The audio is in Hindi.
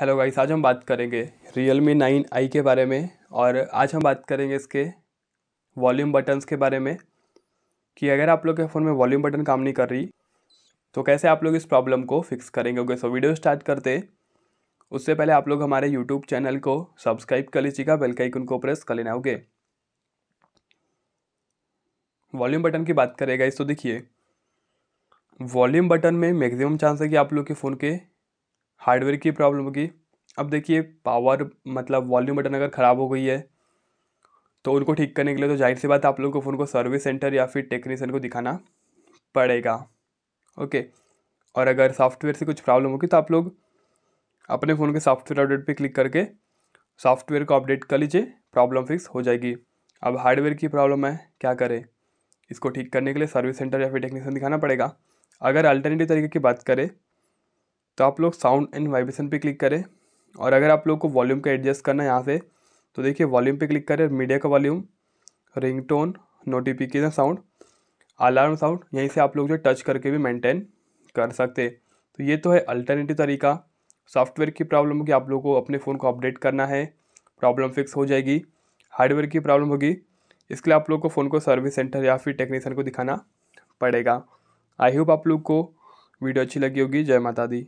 हेलो गाइस आज हम बात करेंगे रियल मी नाइन आई के बारे में और आज हम बात करेंगे इसके वॉल्यूम बटन्स के बारे में कि अगर आप लोग के फ़ोन में वॉल्यूम बटन काम नहीं कर रही तो कैसे आप लोग इस प्रॉब्लम को फिक्स करेंगे ओके सो वीडियो स्टार्ट करते उससे पहले आप लोग हमारे यूट्यूब चैनल को सब्सक्राइब कर लीजिएगा बेल का आइकन को प्रेस कर लेना ओके वॉल्यूम बटन की बात करेगा इस तो देखिए वॉल्यूम बटन में मैक्सिमम चांस है कि आप लोग के फ़ोन के हार्डवेयर की प्रॉब्लम होगी अब देखिए पावर मतलब वॉल्यूम बटन अगर ख़राब हो गई है तो उनको ठीक करने के लिए तो जाहिर सी बात आप लोगों को फ़ोन को सर्विस सेंटर या फिर टेक्नीसन को दिखाना पड़ेगा ओके और अगर सॉफ्टवेयर से कुछ प्रॉब्लम होगी तो आप लोग अपने फ़ोन के सॉफ्टवेयर अपडेट पे क्लिक करके सॉफ्टवेयर को अपडेट कर लीजिए प्रॉब्लम फिक्स हो जाएगी अब हार्डवेयर की प्रॉब्लम है क्या करें इसको ठीक करने के लिए सर्विस सेंटर या फिर टेक्नीसन दिखाना पड़ेगा अगर अल्टरनेटिव तरीके की बात करें तो आप लोग साउंड एंड वाइब्रेशन पे क्लिक करें और अगर आप लोग को वॉल्यूम का एडजस्ट करना है यहाँ से तो देखिए वॉल्यूम पे क्लिक करें मीडिया का volume ringtone notification sound alarm sound यहीं से आप लोग जो टच करके भी मेंटेन कर सकते तो ये तो है अल्टरनेटिव तरीका सॉफ्टवेयर की प्रॉब्लम होगी आप लोग को अपने फ़ोन को अपडेट करना है प्रॉब्लम फिक्स हो जाएगी हार्डवेयर की प्रॉब्लम होगी इसके लिए आप लोग को फ़ोन को सर्विस सेंटर या फिर टेक्नीशियन को दिखाना पड़ेगा आई होप आप लोग को वीडियो अच्छी लगी होगी जय माता दी